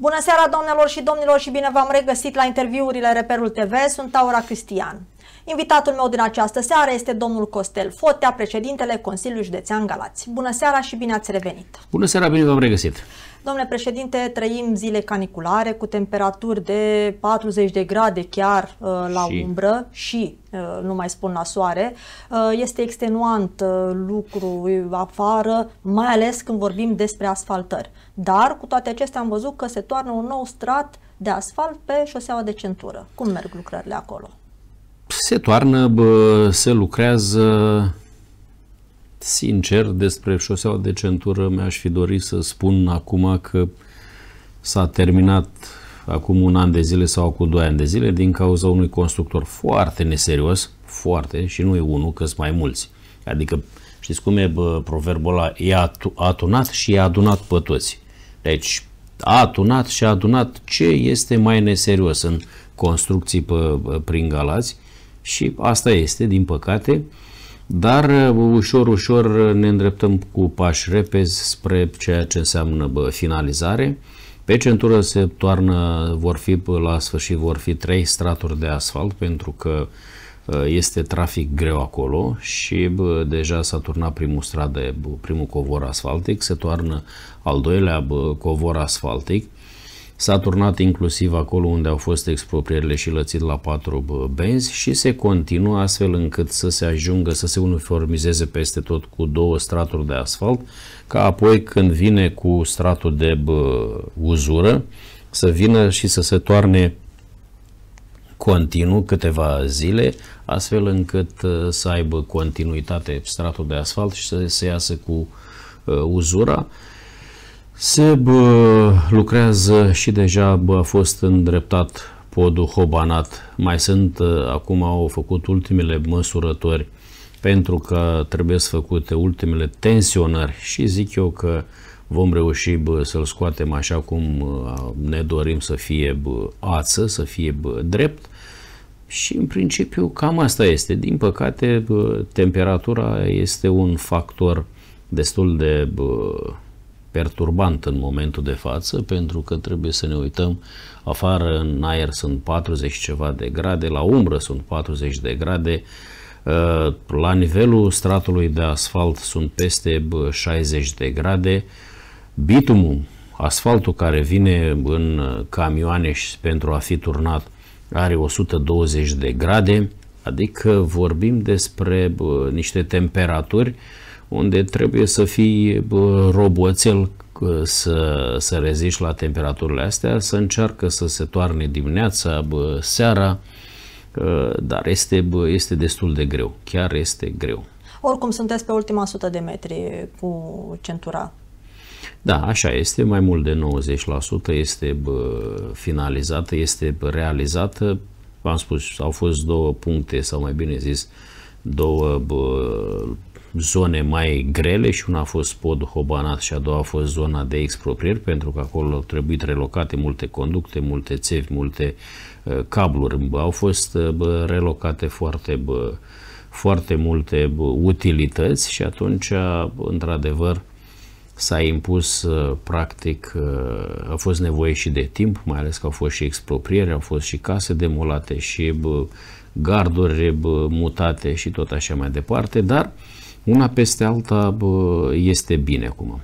Bună seara, domnilor și domnilor, și bine v-am regăsit la interviurile Reperul TV. Sunt Aura Cristian. Invitatul meu din această seară este domnul Costel Fotea, președintele Consiliului Județean Galați. Bună seara și bine ați revenit! Bună seara, bine v-am regăsit! Domnule președinte, trăim zile caniculare cu temperaturi de 40 de grade chiar uh, la și... umbră și uh, nu mai spun la soare. Uh, este extenuant lucru afară, mai ales când vorbim despre asfaltări. Dar cu toate acestea am văzut că se toarnă un nou strat de asfalt pe șoseaua de centură. Cum merg lucrările acolo? Se toarnă, bă, se lucrează Sincer, despre șoseaua de centură mi-aș fi dorit să spun acum că s-a terminat acum un an de zile sau cu doi ani de zile din cauza unui constructor foarte neserios, foarte, și nu e unul, că mai mulți. Adică, știți cum e bă, proverbul ăla? I-a atunat și i-a adunat pe toți. Deci, a atunat și a adunat ce este mai neserios în construcții pe, prin Galați și asta este, din păcate, dar uh, ușor, ușor uh, ne îndreptăm cu pași repezi spre ceea ce înseamnă bă, finalizare. Pe centură se toarnă, vor fi la sfârșit vor fi trei straturi de asfalt pentru că uh, este trafic greu acolo și bă, deja s-a turnat primul strat de primul covor asfaltic, se toarnă al doilea bă, covor asfaltic S-a turnat inclusiv acolo unde au fost exproprierile și lățit la patru benzi și se continuă astfel încât să se ajungă să se uniformizeze peste tot cu două straturi de asfalt, ca apoi când vine cu stratul de uzură să vină și să se toarne continuu câteva zile, astfel încât ă, să aibă continuitate stratul de asfalt și să se iasă cu ă, uzura se bă, uh, lucrează și deja bă, a fost îndreptat podul Hobanat. Mai sunt, uh, acum au făcut ultimele măsurători pentru că trebuie să făcute ultimele tensionări și zic eu că vom reuși să-l scoatem așa cum uh, ne dorim să fie ață, să fie drept și în principiu cam asta este. Din păcate, temperatura este un factor destul de perturbant în momentul de față, pentru că trebuie să ne uităm afară, în aer sunt 40 ceva de grade, la umbră sunt 40 de grade, uh, la nivelul stratului de asfalt sunt peste 60 de grade, bitumul, asfaltul care vine în camioane și pentru a fi turnat are 120 de grade, adică vorbim despre niște temperaturi uh, unde trebuie să fii roboțel să, să reziști la temperaturile astea, să încearcă să se toarne dimineața, seara, dar este, este destul de greu, chiar este greu. Oricum sunteți pe ultima sută de metri cu centura. Da, așa este, mai mult de 90% este finalizată, este realizată. V-am spus, au fost două puncte, sau mai bine zis, două zone mai grele și una a fost podul Hobanat și a doua a fost zona de exproprieri pentru că acolo au trebuit relocate multe conducte, multe țevi, multe uh, cabluri. Au fost uh, relocate foarte foarte multe utilități și atunci, uh, într-adevăr, s-a impus practic, a fost nevoie și de timp, mai ales că au fost și exproprieri, au fost și case demolate și garduri mutate și tot așa mai departe, dar uh, una peste alta bă, este bine acum.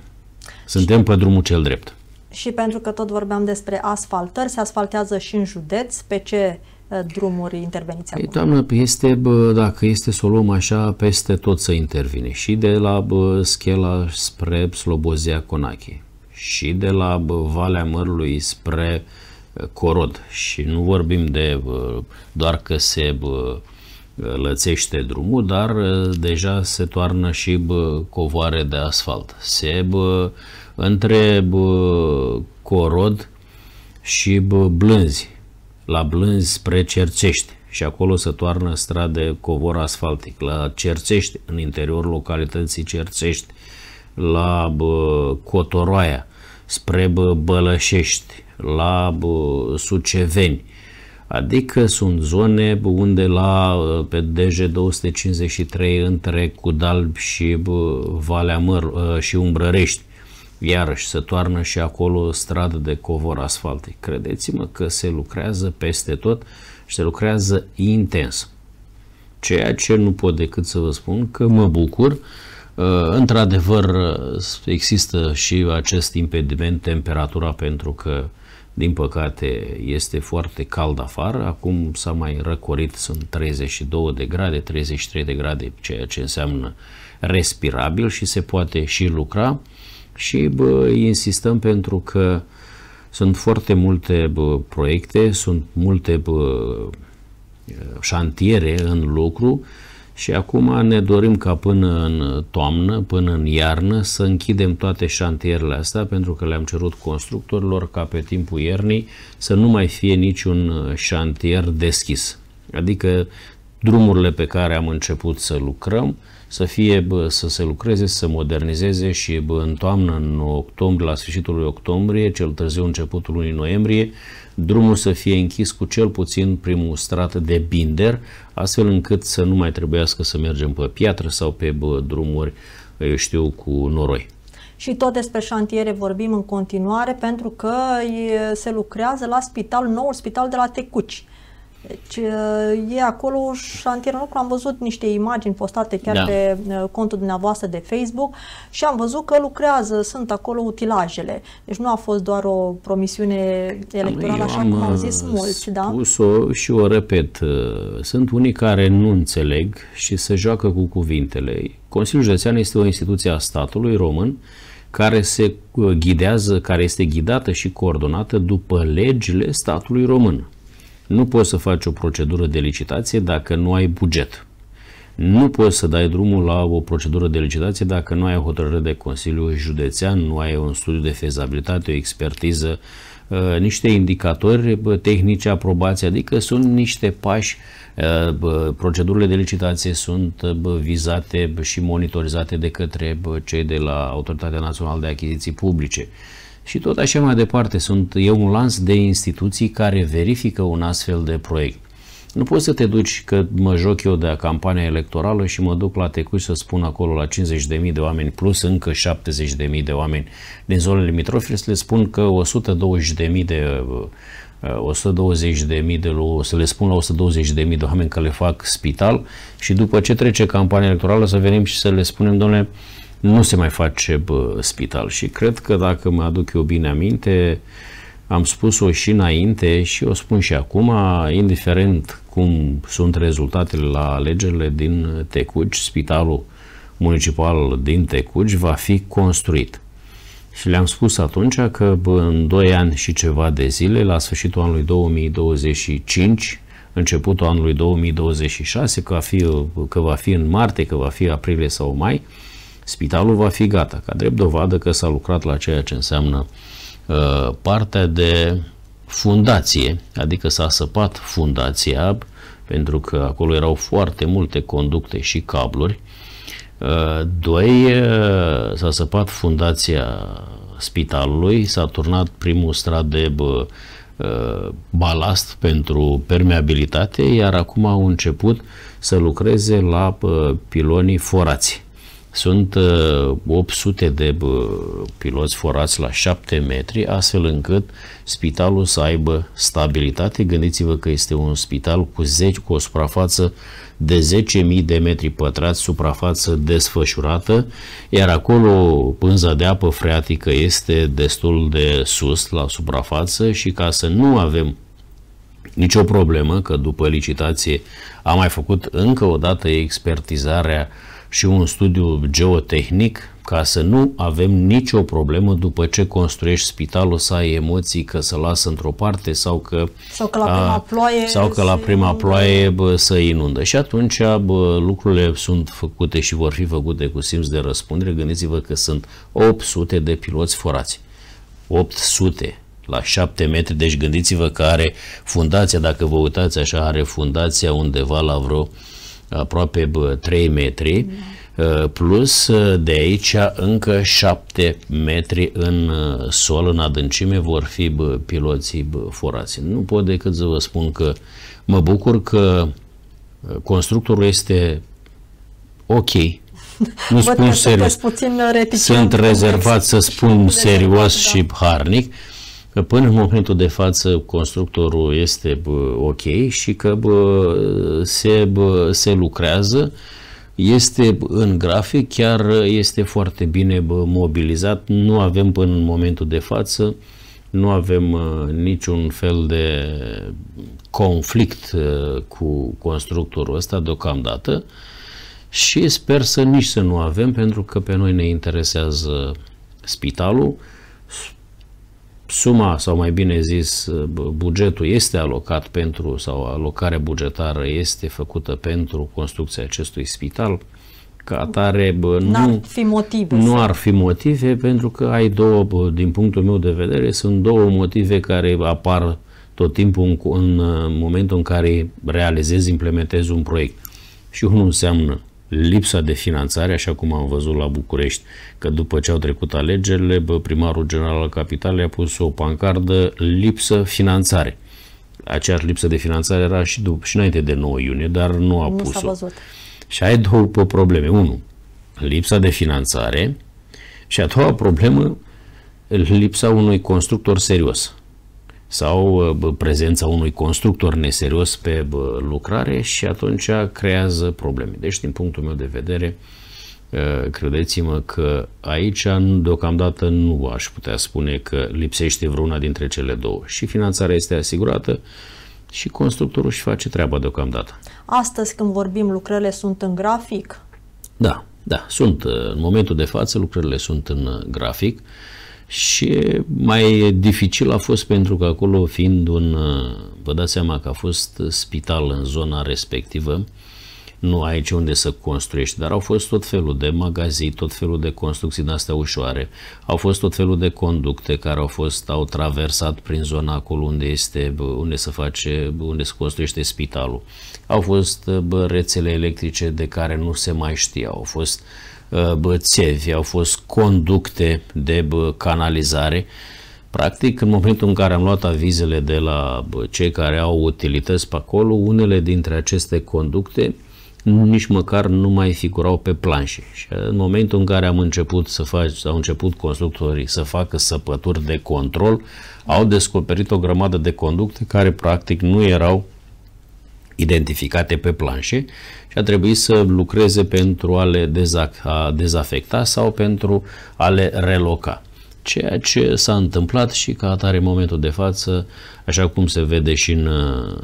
Suntem pe drumul cel drept. Și pentru că tot vorbeam despre asfaltări, se asfaltează și în județ, pe ce eh, drumuri interveniți păi, acum? Ei, doamnă, este, bă, dacă este să o luăm așa, peste tot să intervine. Și de la bă, Schela spre Slobozia Conache, și de la bă, Valea Mărului spre eh, Corod. Și nu vorbim de bă, doar că se bă, lățește drumul, dar uh, deja se toarnă și covoare de asfalt. Se între corod și blânzi, la blânzi spre Cercești și acolo se toarnă strade covor asfaltic. La Cercești, în interiorul localității Cercești, la bă, Cotoroaia, spre bă, Bălășești, la bă, Suceveni, Adică sunt zone unde la uh, pe DG253 între Cudalb și uh, Valea Măr uh, și Umbrărești iarăși se toarnă și acolo stradă de covor asfalt. Credeți-mă că se lucrează peste tot și se lucrează intens. Ceea ce nu pot decât să vă spun că mă bucur. Într-adevăr există și acest impediment temperatura pentru că din păcate este foarte cald afară, acum s-a mai răcorit, sunt 32 de grade, 33 de grade, ceea ce înseamnă respirabil și se poate și lucra și bă, insistăm pentru că sunt foarte multe bă, proiecte, sunt multe bă, șantiere în lucru și acum ne dorim ca până în toamnă, până în iarnă, să închidem toate șantierele astea, pentru că le-am cerut constructorilor ca pe timpul iernii să nu mai fie niciun șantier deschis. Adică drumurile pe care am început să lucrăm, să fie, bă, să se lucreze, să se modernizeze și bă, în toamnă, în octombrie, la sfârșitul lui octombrie, cel târziu începutul lunii noiembrie, drumul să fie închis cu cel puțin primul strat de binder, astfel încât să nu mai trebuiască să mergem pe piatră sau pe bă, drumuri, eu știu, cu noroi. Și tot despre șantiere vorbim în continuare pentru că se lucrează la spital, noul spital de la Tecuci deci uh, e acolo șantierul lucru. Am văzut niște imagini postate chiar da. pe uh, contul dumneavoastră de Facebook și am văzut că lucrează, sunt acolo utilajele. Deci nu a fost doar o promisiune electorală, am, așa cum au zis uh, mulți. da? o și o repet. Sunt unii care nu înțeleg și se joacă cu cuvintele. Consiliul Județean este o instituție a statului român care se ghidează, care este ghidată și coordonată după legile statului român. Nu poți să faci o procedură de licitație dacă nu ai buget. Nu poți să dai drumul la o procedură de licitație dacă nu ai o hotărâre de Consiliu Județean, nu ai un studiu de fezabilitate, o expertiză, uh, niște indicatori tehnice aprobați, adică sunt niște pași, uh, procedurile de licitație sunt uh, vizate și monitorizate de către cei de la Autoritatea Națională de Achiziții Publice. Și tot așa mai departe, sunt, e un lans de instituții care verifică un astfel de proiect. Nu poți să te duci că mă joc eu de campania electorală și mă duc la Tecuș să spun acolo la 50.000 de oameni plus încă 70.000 de oameni din zonele limitrofile să le spun că 120.000 de 120.000 de uh, să le spun la 120.000 de oameni că le fac spital și după ce trece campania electorală să venim și să le spunem, domnule, nu se mai face bă, spital. Și cred că, dacă mă aduc eu bine aminte, am spus-o și înainte și o spun și acum, indiferent cum sunt rezultatele la alegerile din Tecuci, spitalul municipal din Tecuci va fi construit. Și le-am spus atunci că în 2 ani și ceva de zile, la sfârșitul anului 2025, începutul anului 2026, că va fi, că va fi în martie, că va fi aprilie sau mai, Spitalul va fi gata, ca drept dovadă că s-a lucrat la ceea ce înseamnă uh, partea de fundație, adică s-a săpat fundația, pentru că acolo erau foarte multe conducte și cabluri. Uh, doi, uh, s-a săpat fundația spitalului, s-a turnat primul strat de balast pentru permeabilitate, iar acum au început să lucreze la pilonii forați. Sunt 800 uh, de piloți forați la 7 metri, astfel încât spitalul să aibă stabilitate. Gândiți-vă că este un spital cu, 10, cu o suprafață de 10.000 de metri pătrați, suprafață desfășurată, iar acolo pânza de apă freatică este destul de sus la suprafață și ca să nu avem nicio problemă că după licitație a mai făcut încă o dată expertizarea uh, și un studiu geotehnic ca să nu avem nicio problemă după ce construiești spitalul să ai emoții că să lasă într-o parte sau că, sau că la prima a, ploaie, sau că la prima ploaie bă, să inundă. Și atunci bă, lucrurile sunt făcute și vor fi făcute cu simț de răspundere. Gândiți-vă că sunt 800 de piloți forați. 800 la 7 metri, deci gândiți-vă că are fundația, dacă vă uitați așa, are fundația undeva la vreo aproape 3 metri, uh, plus uh, de aici încă 7 metri în uh, sol, în adâncime, vor fi piloții forați. Nu pot decât să vă spun că mă bucur că constructorul este ok, nu spun serios. Puțin Sunt rezervat să spun serios da. și harnic, că până în momentul de față constructorul este ok și că se, se lucrează este în grafic, chiar este foarte bine mobilizat. Nu avem până în momentul de față, nu avem uh, niciun fel de conflict uh, cu constructorul ăsta deocamdată și sper să nici să nu avem pentru că pe noi ne interesează spitalul suma sau mai bine zis bugetul este alocat pentru sau alocarea bugetară este făcută pentru construcția acestui spital, ca atare bă, nu, ar fi motive, nu ar fi motive pentru că ai două, bă, din punctul meu de vedere, sunt două motive care apar tot timpul în, în momentul în care realizezi, implementezi un proiect. Și unul înseamnă lipsa de finanțare, așa cum am văzut la București, că după ce au trecut alegerile, bă, primarul general al capitalei a pus o pancardă lipsă finanțare. Acea lipsă de finanțare era și, după, și înainte de 9 iunie, dar nu a nu pus-o. Și ai două probleme. Unu, lipsa de finanțare și a doua problemă, lipsa unui constructor serios sau uh, prezența unui constructor neserios pe lucrare și atunci creează probleme. Deci, din punctul meu de vedere, uh, credeți-mă că aici deocamdată nu aș putea spune că lipsește vreuna dintre cele două. Și finanțarea este asigurată și constructorul își face treaba deocamdată. Astăzi când vorbim, lucrările sunt în grafic? Da, da, sunt. Uh, în momentul de față lucrările sunt în grafic. Uh, și mai dificil a fost pentru că acolo fiind un, uh, vă dați seama că a fost spital în zona respectivă, nu ai aici unde să construiești, dar au fost tot felul de magazii, tot felul de construcții de astea ușoare, au fost tot felul de conducte care au fost, au traversat prin zona acolo unde este, unde se face, unde se construiește spitalul. Au fost bă, rețele electrice de care nu se mai știa, au fost uh, Uh, țevi, au fost conducte de canalizare. Practic, în momentul în care am luat avizele de la cei care au utilități pe acolo, unele dintre aceste conducte nici măcar nu mai figurau pe planșe. Și uh, în momentul în care am început să fac au început constructorii să facă săpături de control, au descoperit o grămadă de conducte care practic nu erau identificate pe planșe și a trebuit să lucreze pentru a le a dezafecta sau pentru a le reloca. Ceea ce s-a întâmplat și ca atare în momentul de față, așa cum se vede și în uh,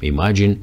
imagini,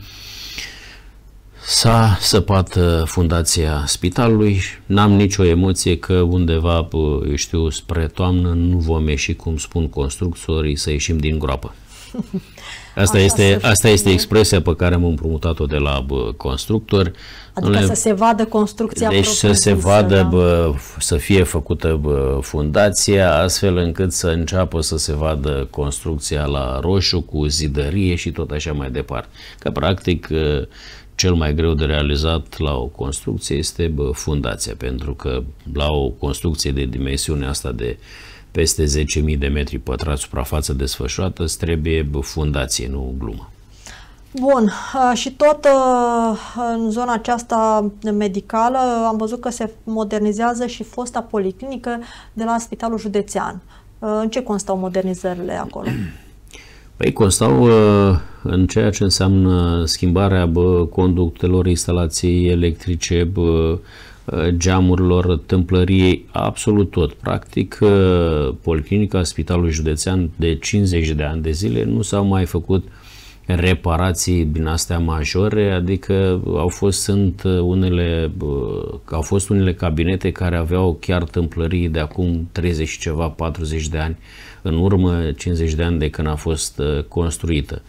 S-a săpat uh, fundația spitalului, n-am nicio emoție că undeva, uh, eu știu, spre toamnă nu vom ieși, cum spun constructorii, să ieșim din groapă. Asta, Așa este, asta este expresia pe care am împrumutat-o de la bă, constructor. Adică Le... să se vadă construcția Deci să se da. vadă, bă, să fie făcută bă, fundația, astfel încât să înceapă să se vadă construcția la roșu cu zidărie și tot așa mai departe. Că practic ă, cel mai greu de realizat la o construcție este bă, fundația, pentru că la o construcție de dimensiune asta de peste 10.000 de metri pătrați suprafață desfășurată, îți trebuie fundație, nu glumă. Bun, și tot în zona aceasta medicală am văzut că se modernizează și fosta policlinică de la Spitalul Județean. În ce constau modernizările acolo? Păi constau în ceea ce înseamnă schimbarea bă, conductelor, instalații electrice, bă, Eh, geamurilor tâmplăriei, absolut tot. Practic, eh, Policlinica Spitalului Județean de 50 de ani de zile nu s-au mai făcut reparații din astea majore, adică au fost sunt eh, unele au fost unele cabinete care aveau chiar tâmplării de acum 30 și ceva, 40 de ani în urmă, 50 de ani de când a fost construită.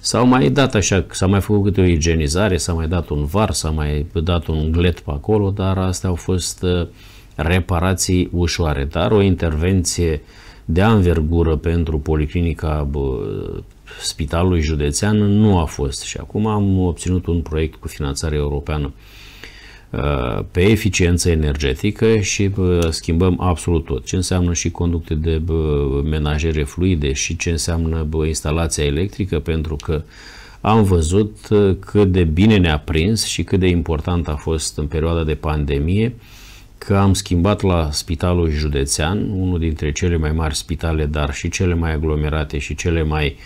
S-au mai dat așa, s-a mai făcut câte o igienizare, s-a mai dat un var, s-a mai dat un glet pe acolo, dar astea au fost uh, reparații ușoare. Dar o intervenție de anvergură pentru Policlinica Spitalului Județean nu a fost și acum am obținut un proiect cu finanțare europeană Uh, pe eficiență energetică și uh, schimbăm absolut tot. Ce înseamnă și conducte de menajere fluide și ce înseamnă instalația electrică, pentru că am văzut uh, cât de bine ne-a prins și cât de important a fost în perioada de pandemie că am schimbat la Spitalul Județean, unul dintre cele mai mari spitale, dar și cele mai aglomerate și cele mai,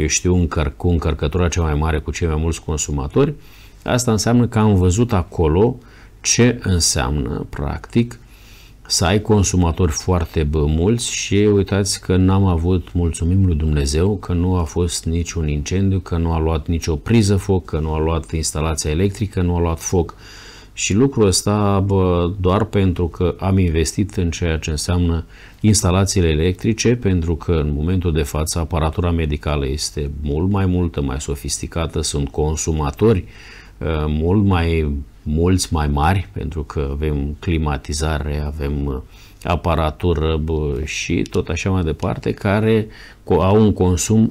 eu știu, încăr- cu încărcătura cea mai mare, cu cei mai mulți consumatori, uh, Asta înseamnă că am văzut acolo ce înseamnă, practic, să ai consumatori foarte mulți și uitați că n-am avut, mulțumim lui Dumnezeu, că nu a fost niciun incendiu, că nu a luat nicio priză foc, că nu a luat instalația electrică, nu a luat foc. Și lucrul ăsta bă, doar pentru că am investit în ceea ce înseamnă instalațiile electrice, pentru că în momentul de față aparatura medicală este mult mai multă, mai sofisticată, sunt consumatori uh, Uh, mult mai mulți mai mari, pentru că avem climatizare, avem uh, aparatură uh, și tot așa mai departe, care au un consum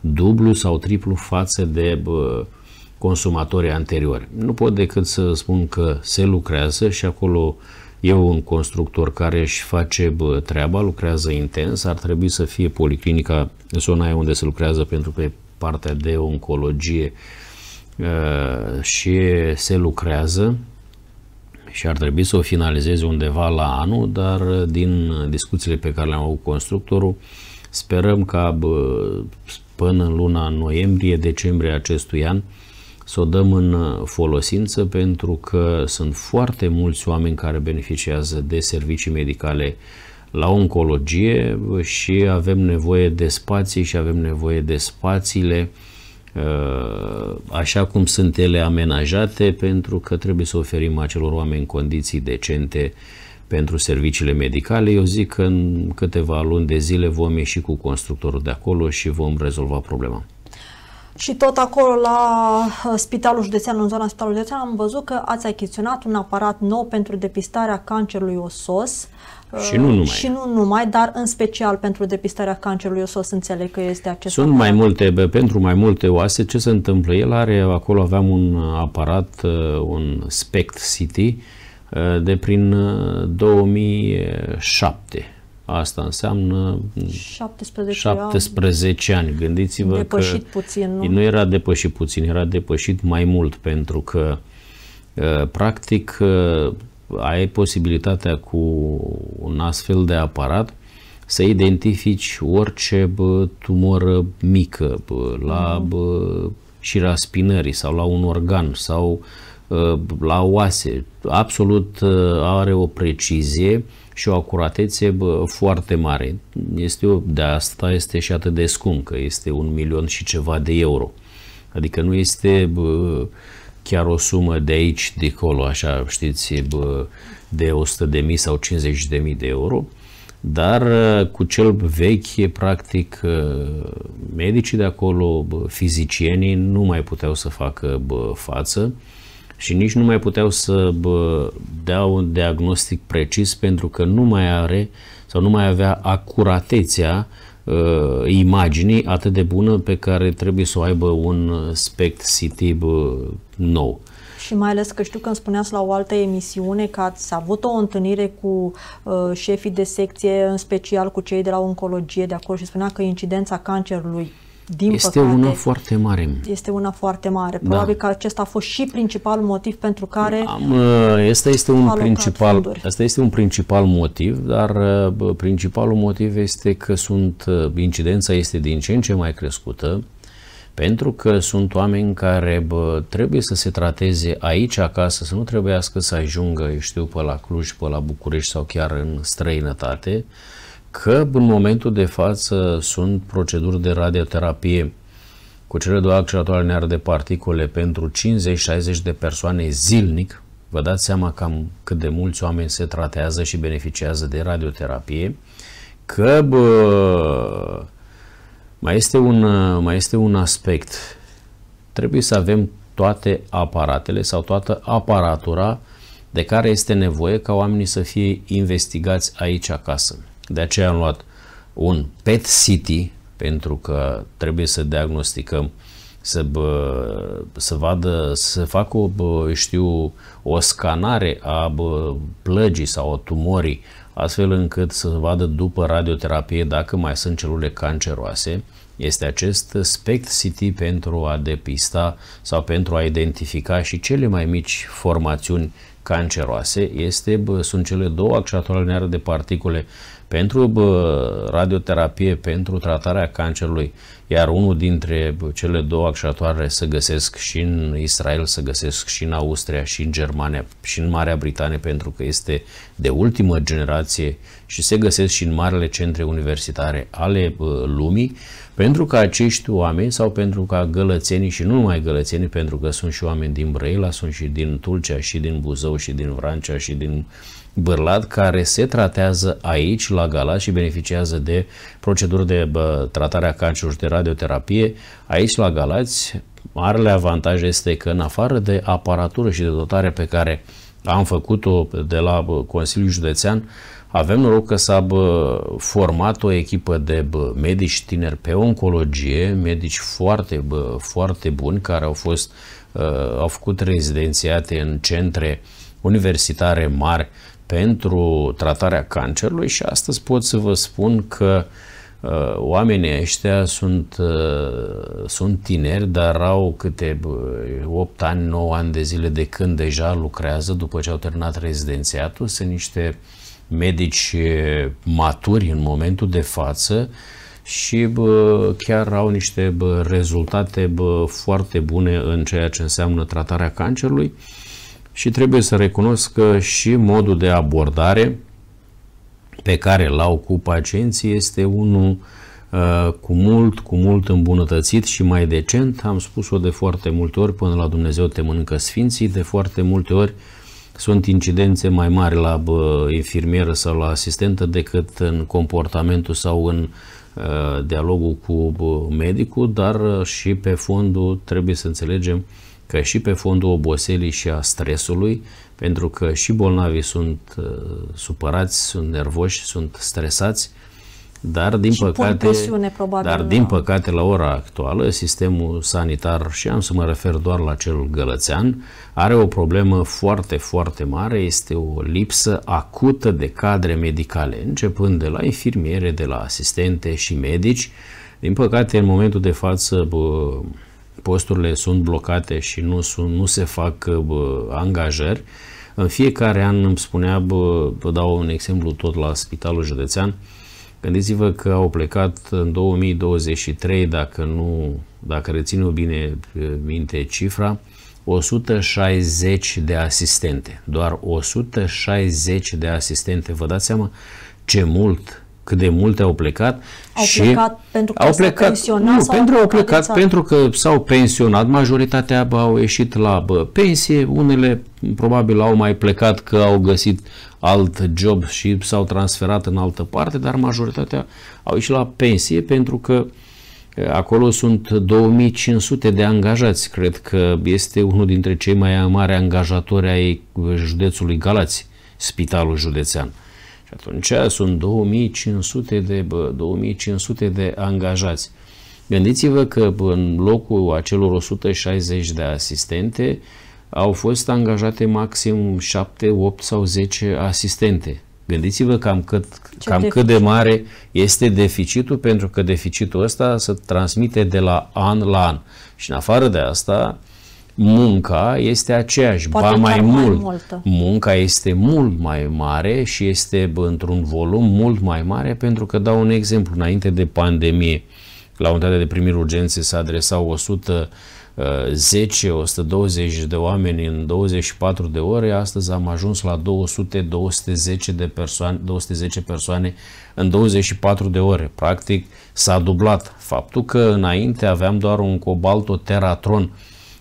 dublu sau triplu față de consumatorii anteriori. Nu pot decât să spun că se lucrează și acolo e un constructor care își face treaba, lucrează intens, ar trebui să fie policlinica, zona aia unde se lucrează pentru pe partea de oncologie, uh, Uh, și se lucrează și ar trebui să o finalizeze undeva la anul, dar uh, din discuțiile pe care le-am avut cu constructorul, sperăm ca până în luna noiembrie-decembrie acestui an să o dăm în uh, folosință pentru că sunt foarte mulți oameni care beneficiază de servicii medicale la oncologie și avem nevoie de spații și avem nevoie de spațiile uh, Uh, așa cum sunt ele amenajate, pentru că trebuie să oferim acelor oameni condiții decente pentru serviciile medicale. Eu zic că în câteva luni de zile vom ieși cu constructorul de acolo și vom rezolva problema. Și tot acolo la uh, Spitalul Județean, în zona Spitalului Județean, am văzut că ați achiziționat un aparat nou pentru depistarea cancerului osos. Uh, Uh, și nu numai. Și nu numai, dar în special pentru depistarea cancerului, eu să înțeleg că este acest Sunt aparat. mai multe, pentru mai multe oase, ce se întâmplă? El are, acolo aveam un aparat, uh, un SPECT City uh, de prin 2007. Asta înseamnă 17, mm, 17 ani. ani. Gândiți-vă depășit că puțin, nu? nu era depășit puțin, era depășit mai mult pentru că practic ai posibilitatea cu un astfel de aparat să identifici orice bă, tumoră mică bă, la mhm. bă, șira spinării sau la un organ sau ă, la oase. Absolut ă, are o precizie și o acuratețe bă, foarte mare. Este o, de asta este și atât de scump, că este un milion și ceva de euro. Adică nu este bă, chiar o sumă de aici, de acolo, așa, știți, de 100.000 sau 50.000 de euro, dar uh, cu cel vechi, practic, uh, medicii de acolo, fizicienii, nu mai puteau să facă față și nici nu mai puteau să dea un diagnostic precis pentru că nu mai are sau nu mai avea acuratețea uh, imaginii atât de bună pe care trebuie să o aibă un spect sitib uh, nou. Și mai ales că știu că îmi spuneați la o altă emisiune că ați avut o întâlnire cu uh, șefii de secție, în special cu cei de la oncologie de acolo și spunea că incidența cancerului din este păcate, una foarte mare. Este una foarte mare. Da. Probabil da. că acesta a fost și principalul motiv pentru care Am, este ă, este un principal fonduri. Asta este un principal motiv, dar ă, principalul motiv este că sunt ă, incidența este din ce în ce mai crescută pentru că sunt oameni care bă, trebuie să se trateze aici acasă, să nu trebuiască să ajungă, eu știu, pe la Cluj, pe la București sau chiar în străinătate, că în momentul de față sunt proceduri de radioterapie cu cele două acceleratoare lineare de particule pentru 50-60 de persoane zilnic, vă dați seama cam cât de mulți oameni se tratează și beneficiază de radioterapie, că bă, mai, este un, mai este un aspect. Trebuie să avem toate aparatele sau toată aparatura de care este nevoie ca oamenii să fie investigați aici acasă. De aceea am luat un PET CT pentru că trebuie să diagnosticăm să, bă, să vadă, să facă o, bă, știu, o scanare a bă, plăgii sau a tumorii, astfel încât să vadă după radioterapie dacă mai sunt celule canceroase. Este acest SPECT CT pentru a depista sau pentru a identifica și cele mai mici formațiuni canceroase. Este, bă, sunt cele două acceleratoare de particule pentru radioterapie, pentru tratarea cancerului, iar unul dintre cele două acșatoare se găsesc și în Israel, se găsesc și în Austria, și în Germania, și în Marea Britanie, pentru că este de ultimă generație și se găsesc și în marele centre universitare ale lumii, pentru că acești oameni sau pentru ca gălățenii și nu numai gălățenii, pentru că sunt și oameni din Brăila, sunt și din Tulcea, și din Buzău, și din Vrancea, și din uh, Bârlad, care se tratează aici, la Galați, și beneficiază de proceduri de bă, tratare a cancerului de radioterapie. Aici, la Galați, marele avantaj este că, în afară de aparatură și de dotare pe care am făcut-o de la Consiliul Județean, avem noroc că s-a format o echipă de bă, medici tineri pe oncologie, medici foarte, bă, foarte buni, care au fost ă, au făcut rezidențiate în centre universitare mari pentru tratarea cancerului și astăzi pot să vă spun că uh, oamenii ăștia sunt, uh, sunt tineri, dar au câte 8 uh, ani, 9 ani de zile de când deja lucrează după ce au terminat rezidențiatul, sunt niște medici uh, maturi în momentul de față și bă, chiar au niște bă, rezultate bă, foarte bune în ceea ce înseamnă tratarea cancerului și trebuie să recunosc că și modul de abordare pe care l-au cu pacienții este unul uh, cu mult, cu mult îmbunătățit și mai decent. Am spus-o de foarte multe ori, până la Dumnezeu te mănâncă sfinții, de foarte multe ori sunt incidențe mai mari la bă, infirmieră sau la asistentă decât în comportamentul sau în uh, dialogul cu bă, medicul, dar uh, și pe fondul trebuie să înțelegem că și pe fondul oboselii și a stresului, pentru că și bolnavii sunt uh, supărați, sunt nervoși, sunt stresați, dar din păcate, presiune, probabil, dar da. din păcate la ora actuală sistemul sanitar și am să mă refer doar la cel gălățean are o problemă foarte, foarte mare, este o lipsă acută de cadre medicale, începând de la infirmiere, de la asistente și medici. Din păcate, în momentul de față, bă, posturile sunt blocate și nu, sunt, nu se fac bă, angajări. În fiecare an îmi spunea, bă, vă dau un exemplu tot la Spitalul Județean, gândiți-vă că au plecat în 2023, dacă, nu, dacă rețin eu bine minte cifra, 160 de asistente, doar 160 de asistente, vă dați seama ce mult cât de multe au plecat. Au și plecat pentru că au plecat, pensionat? Nu, sau pentru au plecat pentru că s-au pensionat, majoritatea au ieșit la bă, pensie, unele probabil au mai plecat că au găsit alt job și s-au transferat în altă parte, dar majoritatea au ieșit la pensie pentru că acolo sunt 2500 de angajați, cred că este unul dintre cei mai mari angajatori ai județului Galați, spitalul județean. Uh, și atunci sunt 2500 de, bă, 2500 de angajați. Gândiți-vă că în locul acelor 160 de asistente au fost angajate maxim 7, 8 sau 10 asistente. Gândiți-vă cam, cât, cam cât de mare este deficitul, pentru că deficitul ăsta se transmite de la an la an. Și în afară de asta, munca este aceeași, Poate ba mai mult. multă. Munca este mult mai mare și este într-un volum mult mai mare pentru că dau un exemplu, înainte de pandemie, la unitatea de primiri urgențe se adresau 100 10-120 uh, de oameni în 24 de ore, astăzi am ajuns la 200-210 de persoane, 210 persoane în 24 de ore. Practic s-a dublat. Faptul că înainte aveam doar un cobalt, o teratron,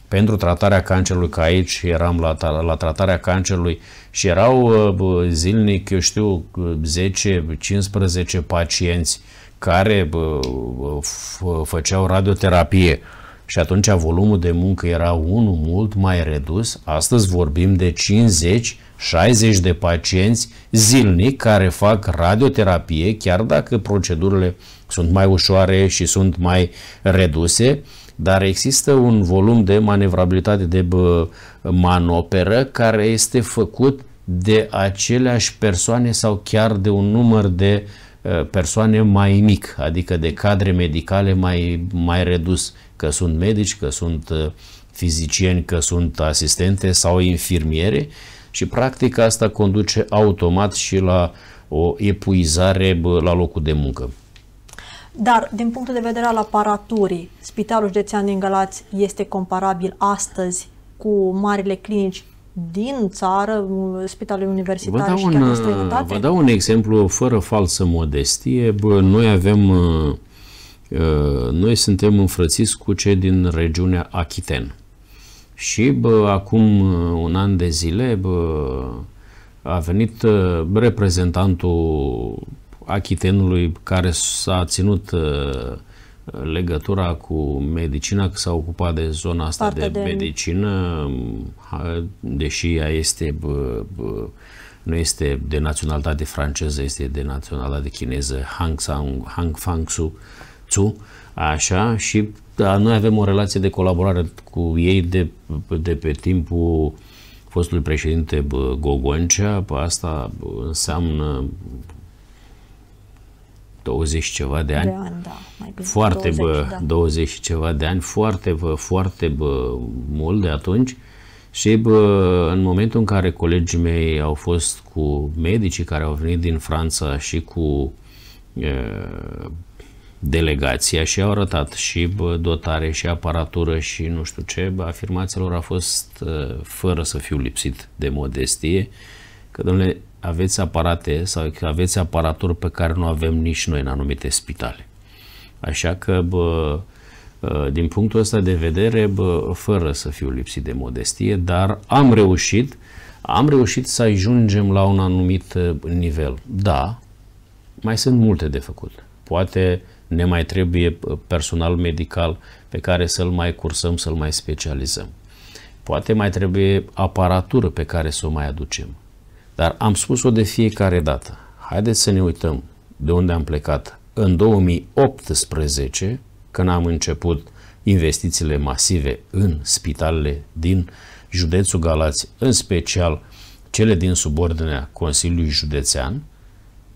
pentru tratarea cancerului, că aici eram la, la tratarea cancerului și erau zilnic, eu știu, 10-15 pacienți care făceau radioterapie și atunci volumul de muncă era unul mult mai redus. Astăzi vorbim de 50 60 de pacienți zilnic care fac radioterapie, chiar dacă procedurile sunt mai ușoare și sunt mai reduse, dar există un volum de manevrabilitate, de manoperă, care este făcut de aceleași persoane sau chiar de un număr de ă, persoane mai mic, adică de cadre medicale mai, mai redus, că sunt medici, că sunt ă, fizicieni, că sunt asistente sau infirmiere și practic asta conduce automat și la o epuizare la locul de muncă. Dar, din punctul de vedere al aparaturii, Spitalul Județean din Galați este comparabil astăzi cu marile clinici din țară, spitalul universitare vă dau și chiar un, străinătate? Vă dau un exemplu fără falsă modestie. Bă, noi avem... Uh, uh, noi suntem înfrățiți cu cei din regiunea Achiten. Și bă, acum uh, un an de zile bă, a venit reprezentantul Achitenului care s-a ținut uh, legătura cu medicina, că s-a ocupat de zona asta de, de medicină, deși ea este uh, uh, nu este de naționalitate franceză, este de naționalitate chineză, Hang, Sang, Hang Fang Su, Tzu, așa, și da, noi avem o relație de colaborare cu ei de, de pe timpul fostului președinte Gogoncea, asta înseamnă 20 ceva de ani. De ani da, mai bine. Foarte, 20, bă, da. 20 și ceva de ani, foarte, bă, foarte, bă, mult de atunci. Și bă, în momentul în care colegii mei au fost cu medicii care au venit din Franța și cu e, delegația și au arătat și bă, dotare și aparatură și nu știu ce, bă, afirmația lor a fost fără să fiu lipsit de modestie că, domnule, aveți aparate sau că aveți aparaturi pe care nu avem nici noi în anumite spitale. Așa că, bă, din punctul ăsta de vedere, bă, fără să fiu lipsit de modestie, dar am reușit, am reușit să ajungem la un anumit nivel. Da, mai sunt multe de făcut. Poate ne mai trebuie personal medical pe care să-l mai cursăm, să-l mai specializăm. Poate mai trebuie aparatură pe care să o mai aducem. Dar am spus-o de fiecare dată. Haideți să ne uităm de unde am plecat în 2018, când am început investițiile masive în spitalele din județul Galați, în special cele din subordinea Consiliului Județean,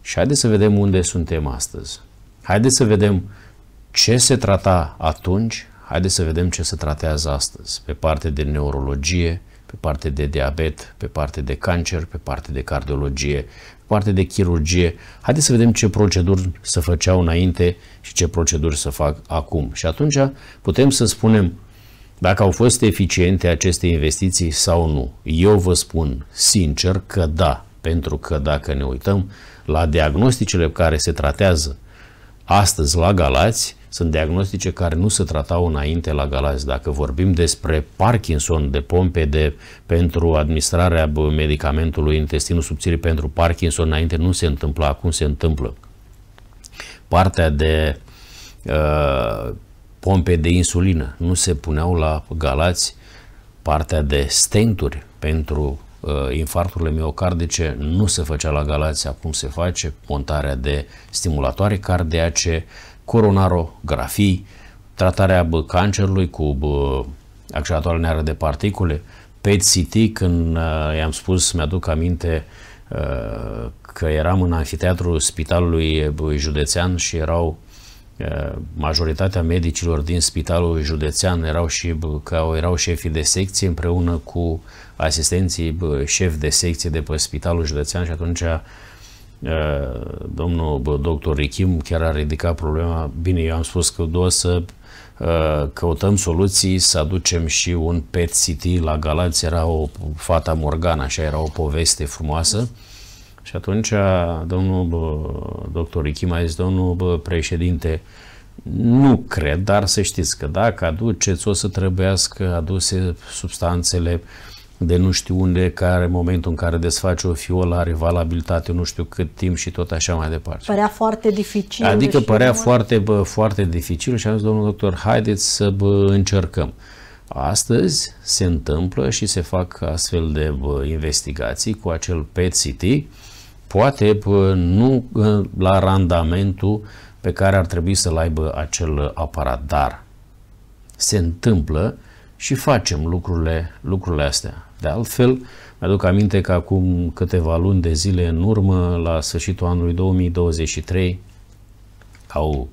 și haideți să vedem unde suntem astăzi. Haideți să vedem ce se trata atunci, haideți să vedem ce se tratează astăzi pe parte de neurologie, pe parte de diabet, pe parte de cancer, pe parte de cardiologie, pe parte de chirurgie. Haideți să vedem ce proceduri se făceau înainte și ce proceduri se fac acum. Și atunci putem să spunem dacă au fost eficiente aceste investiții sau nu. Eu vă spun sincer că da, pentru că dacă ne uităm la diagnosticele care se tratează astăzi la Galați, sunt diagnostice care nu se tratau înainte la Galați. Dacă vorbim despre Parkinson de pompe de, pentru administrarea medicamentului intestinul subțire pentru Parkinson, înainte nu se întâmpla, acum se întâmplă. Partea de uh, pompe de insulină nu se puneau la Galați, partea de stenturi pentru ă, infarcturile miocardice nu se făcea la Galați, acum se face, montarea de stimulatoare cardiace, coronarografii, tratarea bă, cancerului cu acceleratoare neară de particule, PET-CT, când uh, i-am spus, mi-aduc aminte uh, că eram în anfiteatrul Spitalului Județean și erau uh, majoritatea medicilor din Spitalul Județean erau și că erau șefii de secție împreună cu asistenții șef de secție de pe Spitalul Județean și atunci Eh, domnul doctor Richim chiar a ridicat problema. Bine, eu am spus că o să eh, căutăm soluții să aducem și un PET city la Galați. Era o fata Morgana, așa era o poveste frumoasă. Și atunci eh, domnul doctor Richim a zis, domnul președinte, nu cred, dar să știți că dacă aduceți, o să trebuiască aduse substanțele uh, de nu știu unde, care momentul în care desface o fiolă are valabilitate nu știu cât timp și tot așa mai departe. Părea foarte dificil. Adică părea mult. foarte, bă, foarte dificil și am zis, domnul doctor, haideți să bă, încercăm. Astăzi se întâmplă și se fac astfel de bă, investigații cu acel PET-CT, poate bă, nu bă, la randamentul pe care ar trebui să-l aibă acel aparat, dar se întâmplă uh, și facem lucrurile, lucrurile astea. De altfel, mi-aduc aminte că acum câteva luni de zile în urmă, la sfârșitul anului 2023, au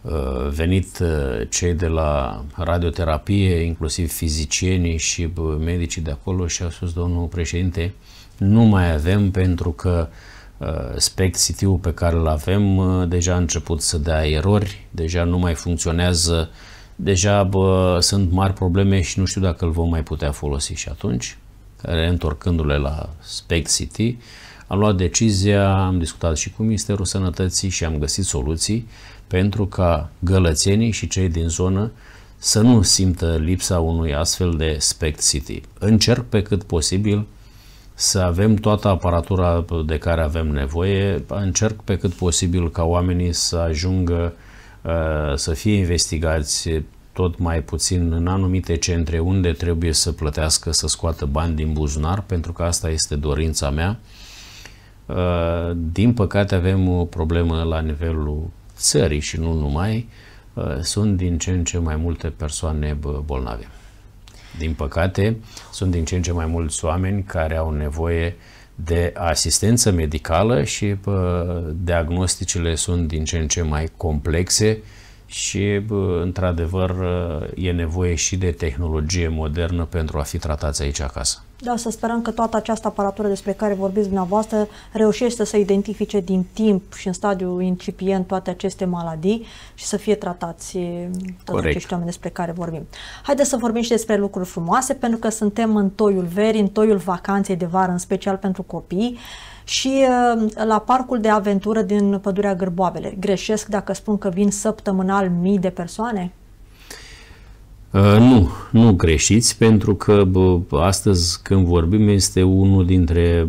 uh, venit uh, cei de la radioterapie, inclusiv fizicienii și medicii de acolo și au spus, domnul președinte, nu mai avem pentru că uh, spect CT-ul pe care îl avem uh, deja a început să dea erori, deja nu mai funcționează uh, deja bă, sunt mari probleme și nu știu dacă îl vom mai putea folosi și atunci, reîntorcându-le la Spect City, am luat decizia, am discutat și cu Ministerul Sănătății și am găsit soluții pentru ca gălățenii și cei din zonă să nu simtă lipsa unui astfel de Spect City. Încerc pe cât posibil să avem toată aparatura de care avem nevoie, încerc pe cât posibil ca oamenii să ajungă Uh, să fie investigați tot mai puțin în anumite centre unde trebuie să plătească, să scoată bani din buzunar, pentru că asta este dorința mea. Uh, din păcate avem o problemă la nivelul țării și nu numai, uh, sunt din ce în ce mai multe persoane bolnave. Din păcate, sunt din ce în ce mai mulți oameni care au nevoie uh, de asistență medicală și bă, diagnosticele sunt din ce în ce mai complexe și, într-adevăr, e nevoie și de tehnologie modernă pentru a fi tratați aici acasă. Da, să sperăm că toată această aparatură despre care vorbiți dumneavoastră reușește să identifice din timp și în stadiu incipient toate aceste maladii și să fie tratați toți acești oameni despre care vorbim. Haideți să vorbim și despre lucruri frumoase, pentru că suntem în toiul verii, în toiul vacanței de vară, în special pentru copii și uh, la parcul de aventură din pădurea Gârboabele. Greșesc dacă spun că vin săptămânal mii de persoane? Uh, nu, nu greșiți, pentru că astăzi când vorbim este unul dintre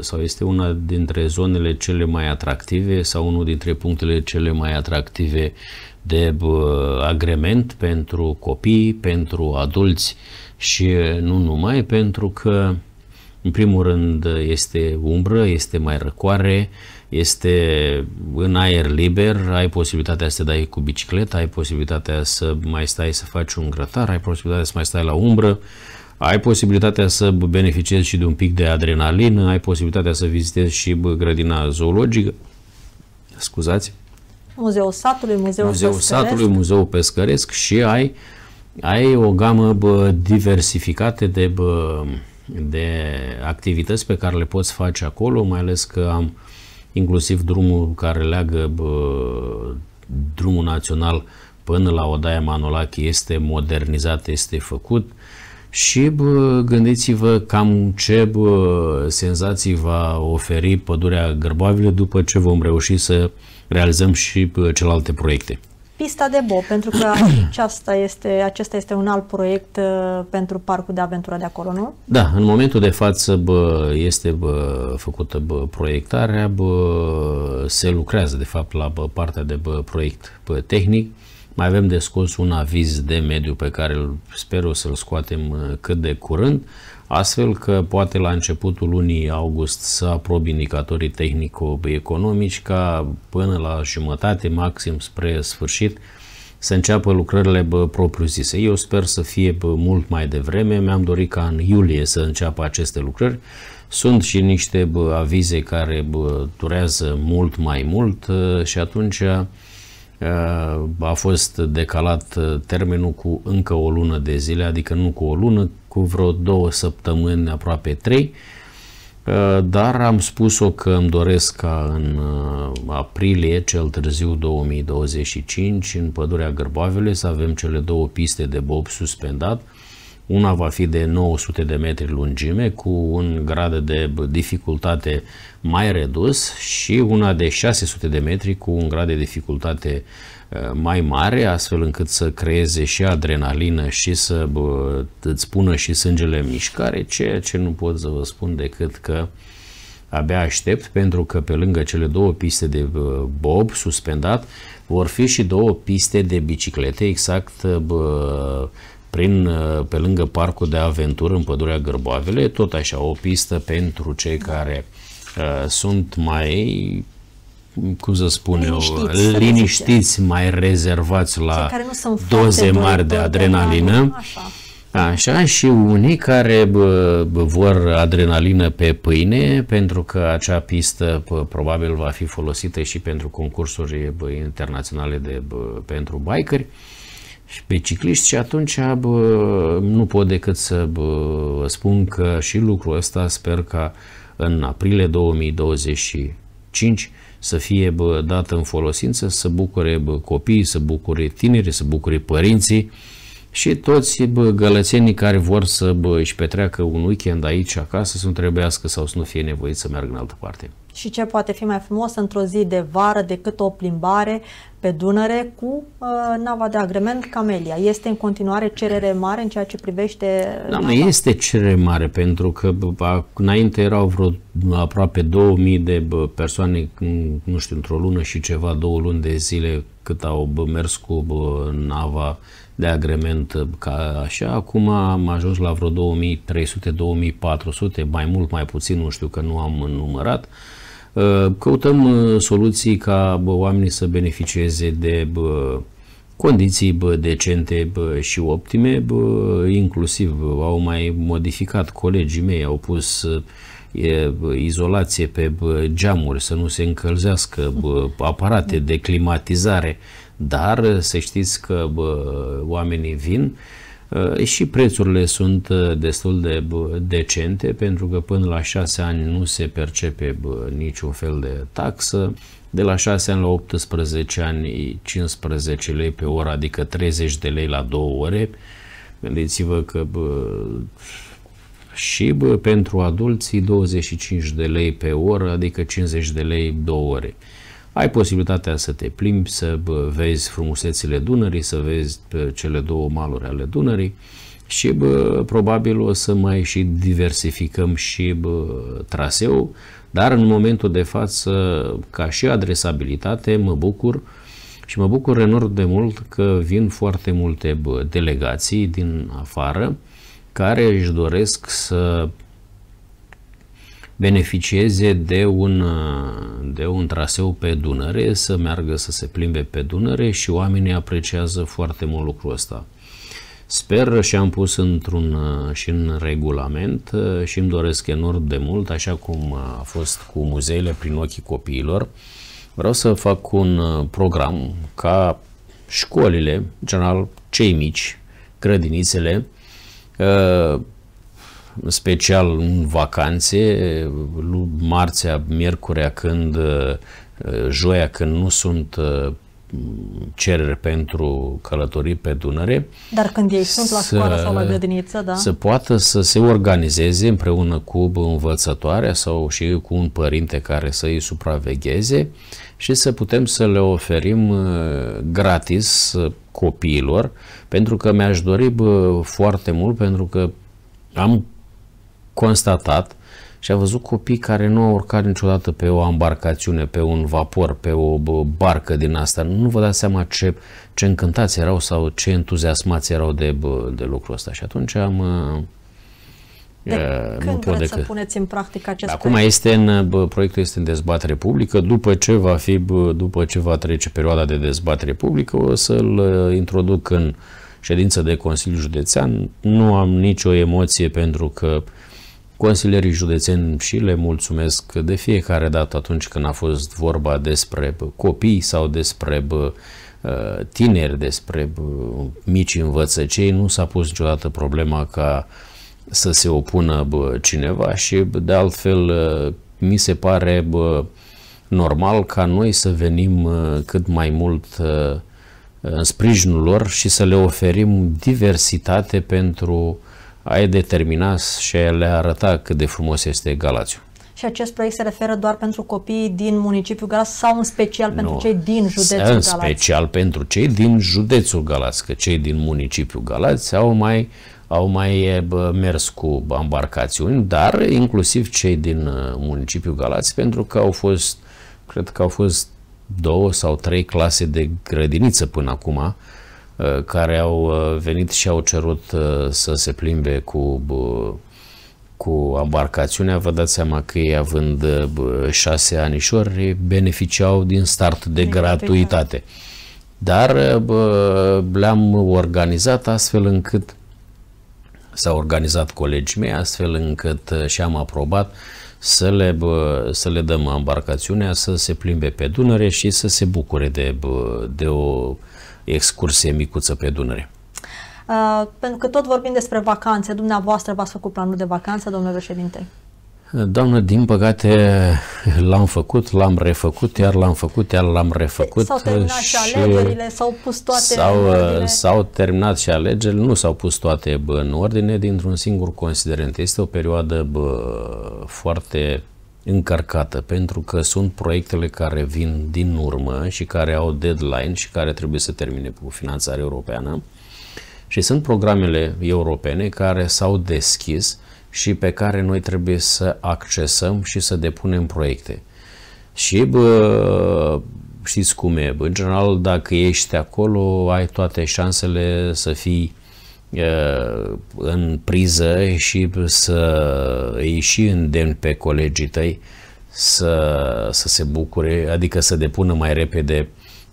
sau este una dintre zonele cele mai atractive sau unul dintre punctele cele mai atractive de agrement pentru copii, pentru adulți și nu numai, pentru că în primul rând este umbră, este mai răcoare, uh, este în aer liber, ai posibilitatea să te dai cu bicicleta, ai posibilitatea să mai stai să faci un grătar, ai posibilitatea să mai stai la umbră, ai posibilitatea să beneficiezi și de un pic de adrenalină, ai posibilitatea să vizitezi și grădina zoologică, scuzați, Muzeul satului, Muzeul, Muzeul pescăresc. satului, Muzeul pescăresc și ai, ai o gamă bă, diversificată de, bă, de activități pe care le poți face acolo, mai ales că am inclusiv drumul care leagă bă, drumul național până la Odaia Manolache este modernizat, este făcut și bă, gândiți-vă cam ce bă, senzații va oferi pădurea Gărboavile după ce vom reuși să realizăm și bă, celelalte proiecte pista de bob, pentru că aceasta este, acesta este un alt proiect uh, pentru parcul de aventură de acolo, nu? Da, în momentul de față bă, este bă, făcută bă, proiectarea, bă, se lucrează de fapt la bă, partea de bă, proiect bă, tehnic. Mai avem de scos un aviz de mediu pe care sper o să-l scoatem uh, cât de curând astfel că poate la începutul lunii august să aprob indicatorii tehnico-economici ca până la jumătate, maxim spre sfârșit, să înceapă lucrările propriu-zise. Eu sper să fie mult mai devreme, mi-am dorit ca în iulie să înceapă aceste lucrări. Sunt și niște avize care durează mult mai mult ă, și atunci ă, a fost decalat ă, termenul cu încă o lună de zile, adică nu cu o lună, cu vreo două săptămâni, aproape trei, uh, dar am spus-o că îmi doresc ca în uh, aprilie, cel târziu 2025, în pădurea Gârboavele, să avem cele două piste de bob suspendat. Una va fi de 900 de metri lungime cu un grad de dificultate mai redus și una de 600 de metri cu un grad de dificultate Uh, mai mare, astfel încât să creeze și adrenalină și să îți pună și sângele în mișcare, ceea ce nu pot să vă spun decât că abia aștept, pentru că pe lângă cele două piste de bob suspendat, vor fi și două piste de biciclete, exact prin, uh, pe lângă parcul de aventură în pădurea Gârboavele, tot așa o pistă pentru cei care uh, sunt mai cum să spun liniștiți, eu, liniștiți, mai rezervați la doze mari de adrenalină. Așa. Așa, și unii care bă, vor adrenalină pe pâine, pentru că acea pistă bă, probabil va fi folosită și pentru concursuri bă, internaționale de, bă, pentru bikeri și pe cicliști și atunci bă, nu pot decât să bă, spun că și lucrul ăsta sper că în aprilie 2025 să fie bă, dată în folosință, să bucure bă, copiii, să bucure tinerii, să bucure părinții și toți bă, gălățenii care vor să bă, își petreacă un weekend aici acasă să nu trebuiască sau să nu fie nevoit să meargă în altă parte. Și ce poate fi mai frumos într-o zi de vară decât o plimbare pe Dunăre cu uh, nava de agrement Camelia. Este în continuare cerere mare în ceea ce privește... Da, nava? este cerere mare pentru că înainte erau vreo aproape 2000 de persoane, nu știu, într-o lună și ceva, două luni de zile cât au mers cu nava de agrement ca așa. Acum am ajuns la vreo 2300-2400, mai mult, mai puțin, nu știu că nu am numărat. Uh, Uh, căutăm uh, soluții ca oamenii să beneficieze de condiții decente și optime, inclusiv au mai modificat colegii mei, au pus uh, izolație pe geamuri, să nu se încălzească aparate de climatizare, dar să știți că oamenii vin Uh, și prețurile sunt uh, destul de decente pentru că până la 6 ani nu se percepe niciun fel de taxă, de la 6 ani la 18 ani 15 lei pe oră, adică 30 de lei la 2 ore. Gândiți-vă că bă, și bă, pentru adulții 25 de lei pe oră, adică 50 de lei 2 ore ai posibilitatea să te plimbi, să vezi frumusețile Dunării, să vezi cele două maluri ale Dunării și bă, probabil o să mai și diversificăm și bă, traseul, dar în momentul de față, ca și adresabilitate, mă bucur și mă bucur enorm de mult că vin foarte multe bă, delegații din afară care își doresc să beneficieze de un, de un traseu pe Dunăre, să meargă să se plimbe pe Dunăre și oamenii apreciază foarte mult lucrul ăsta. Sper și am pus într-un și în regulament și îmi doresc enorm de mult, așa cum a fost cu muzeile prin ochii copiilor. Vreau să fac un uh, program ca școlile, în general cei mici, grădinițele, uh, special în vacanțe, marțea, miercurea, când, uh, uh, joia, când nu sunt uh, cereri pentru călătorii pe Dunăre. Dar când ei sunt la școală sau la grădiniță, da? Să poată să se organizeze împreună cu învățătoarea sau și cu un părinte care să îi supravegheze și să putem să le oferim gratis copiilor, pentru că mi-aș dori foarte mult, pentru că am constatat și am văzut copii care nu au urcat niciodată pe o embarcațiune, pe un vapor, pe o barcă din asta. Nu vă dați seama ce, ce încântați erau sau ce entuziasmați erau de, de lucrul ăsta. Și atunci am... Uh, de nu uh, când nu pot vreți decât. să puneți în practică acest Acum proiect? este în, proiectul este în dezbatere publică. După ce va fi, după ce va trece perioada de dezbatere publică, o să-l uh, introduc în ședință de Consiliu Județean. Nu am nicio emoție pentru că uh, Consilierii județeni și le mulțumesc de fiecare dată atunci când a fost vorba despre copii sau despre ă, tineri, despre mici învățăcei, nu s-a pus niciodată problema ca să se opună cineva și de altfel ă, mi se pare normal ca noi să venim ă, cât mai mult în sprijinul lor și să le oferim diversitate pentru ai determina și le arăta cât de frumos este Galațiu. Și acest proiect se referă doar pentru copiii din municipiul Galați sau în special pentru nu, cei din județul în Galați? În special pentru cei din județul Galați, că cei din municipiul Galați au mai, au mai mers cu embarcațiuni, dar inclusiv cei din uh, municipiul Galați, pentru că au fost, cred că au fost două sau trei clase de grădiniță până acum, Uh, care au uh, venit și au cerut uh, să se plimbe cu, cu embarcațiunea. Vă dați seama că ei, având șase anișori, beneficiau din start de, de gratuitate. Dar le-am organizat astfel încât s-au organizat colegii mei astfel încât uh, și am aprobat să le, să le dăm embarcațiunea să se plimbe pe Dunăre și să se bucure de, de o excursie micuță pe Dunăre. Uh, pentru că tot vorbim despre vacanțe, dumneavoastră v-ați făcut planul de vacanță, domnule președinte? Doamnă, din păcate l-am făcut, l-am refăcut, iar l-am făcut, iar l-am refăcut. S-au terminat și, alegerile, s-au pus toate s-au, în ordine. Uh, s-au terminat și alegerile, nu s-au pus toate bă, în ordine dintr-un singur considerent. Este o perioadă bă, foarte încărcată, pentru că sunt proiectele care vin din urmă și care au deadline și care trebuie să termine cu finanțare europeană. Și sunt programele europene care s-au deschis și pe care noi trebuie să accesăm și să depunem proiecte. Și bă, știți cum e, în general dacă ești acolo ai toate șansele să fii în priză și să îi și îndemn pe colegii tăi să, să se bucure, adică să depună mai repede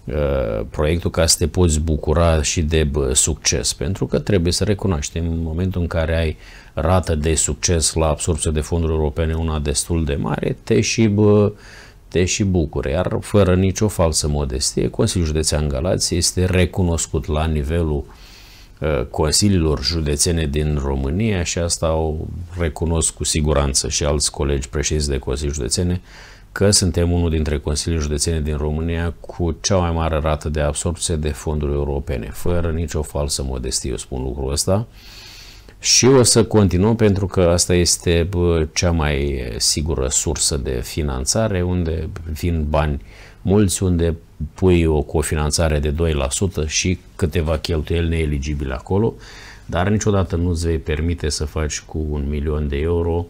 Uh, proiectul ca să te poți bucura și de succes, pentru că trebuie să recunoaștem în momentul în care ai rată de succes la absorpție de fonduri europene una destul de mare, te și, bă, te și bucure. Iar fără nicio falsă modestie, Consiliul Județean Galați este recunoscut la nivelul uh, consiliilor județene din România și asta o recunosc cu siguranță și alți colegi președinți de Consiliul județene că suntem unul dintre consiliile județene din România cu cea mai mare rată de absorpție de fonduri europene, fără nicio falsă modestie, eu spun lucrul ăsta. Și o să continuăm pentru că asta este cea mai sigură sursă de finanțare, unde vin bani mulți, unde pui o cofinanțare de 2% și câteva cheltuieli neeligibile acolo, dar niciodată nu îți vei permite să faci cu un milion de euro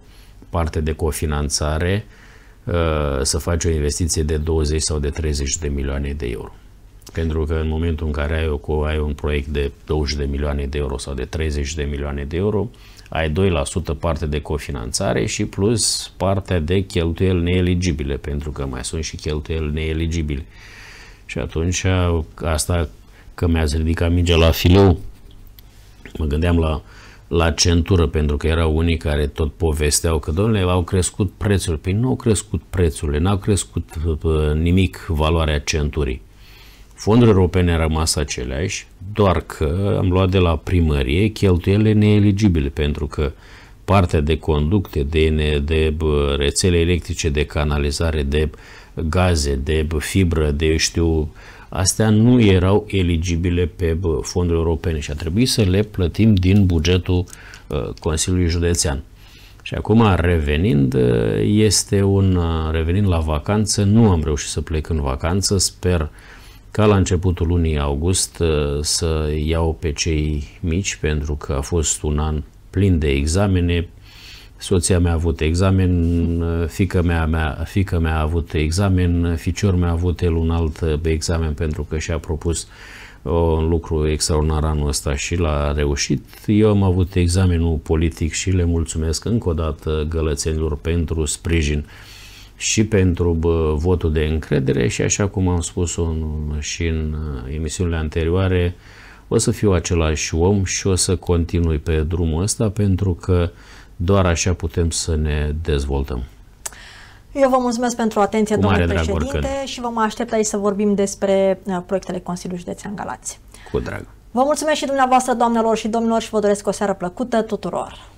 parte de cofinanțare uh, Uh, să faci o investiție de 20 sau de 30 de milioane de euro. Pentru că în momentul în care ai, o, ai un proiect de 20 de milioane de euro sau de 30 de milioane de euro, ai 2% parte de cofinanțare și plus partea de cheltuieli neeligibile, pentru că mai sunt și cheltuieli neeligibile. Și atunci uh, asta că mi-ați ridicat mingea la filou, mă gândeam la uh, la centură, pentru că erau unii care tot povesteau că, domnule, au crescut prețurile. Păi nu au crescut prețurile, n-au crescut nimic valoarea centurii. Fondurile europene au rămas aceleași, doar că am luat de la primărie cheltuielile neeligibile, pentru că partea de conducte, de, de rețele electrice, de canalizare, de gaze, de fibră, de, știu, astea nu erau eligibile pe fonduri europene și a trebuit să le plătim din bugetul uh, Consiliului Județean. Și acum, revenind, uh, este un uh, revenind la vacanță, nu am reușit să plec în vacanță, sper ca la începutul lunii august să iau pe cei mici, pentru că a fost un an plin de examene, soția mea a avut examen, fica mea, mea, fica mea a avut examen, ficior mea a avut el un alt examen pentru că și-a propus uh, un lucru extraordinar anul ăsta și l-a reușit. Eu am avut examenul politic și le mulțumesc încă o dată gălățenilor pentru sprijin și pentru votul de încredere și așa cum am spus și în uh, emisiunile anterioare, o să fiu același om și o să continui pe drumul ăsta pentru că doar așa putem să ne dezvoltăm. Eu vă mulțumesc pentru atenție, domnule președinte, și vă mai aștept aici să vorbim despre uh, proiectele Consiliului Județean Galați. Cu drag. Vă mulțumesc și dumneavoastră, doamnelor și domnilor, și vă doresc o seară plăcută tuturor!